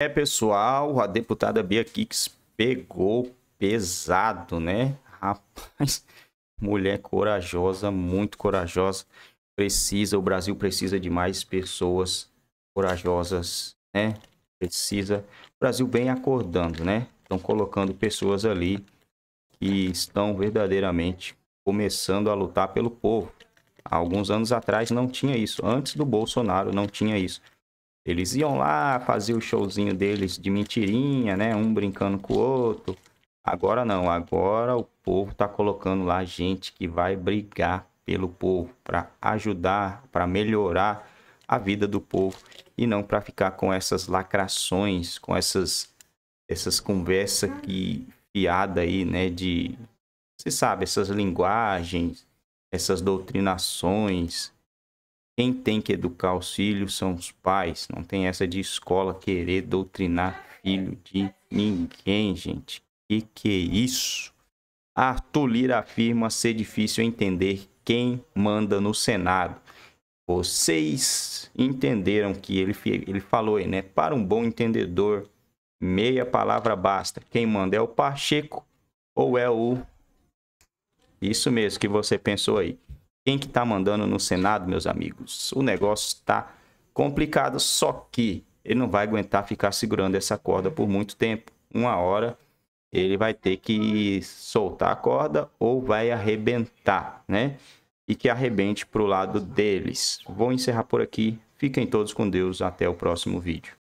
É, pessoal, a deputada Bia Kicks pegou pesado, né? Rapaz, mulher corajosa, muito corajosa. Precisa, o Brasil precisa de mais pessoas corajosas, né? Precisa. O Brasil vem acordando, né? Estão colocando pessoas ali que estão verdadeiramente começando a lutar pelo povo. Há alguns anos atrás não tinha isso. Antes do Bolsonaro não tinha isso. Eles iam lá fazer o showzinho deles de mentirinha, né? Um brincando com o outro. Agora não, agora o povo tá colocando lá gente que vai brigar pelo povo, para ajudar, para melhorar a vida do povo e não para ficar com essas lacrações, com essas essas conversas que piada aí, né, de você sabe, essas linguagens, essas doutrinações, quem tem que educar os filhos são os pais. Não tem essa de escola querer doutrinar filho de ninguém, gente. Que que é isso? Arthur ah, Lira afirma ser difícil entender quem manda no Senado. Vocês entenderam que ele, ele falou aí, né? Para um bom entendedor, meia palavra basta. Quem manda é o Pacheco ou é o. Isso mesmo que você pensou aí. Quem que tá mandando no Senado, meus amigos? O negócio está complicado, só que ele não vai aguentar ficar segurando essa corda por muito tempo. Uma hora ele vai ter que soltar a corda ou vai arrebentar, né? E que arrebente para o lado deles. Vou encerrar por aqui. Fiquem todos com Deus. Até o próximo vídeo.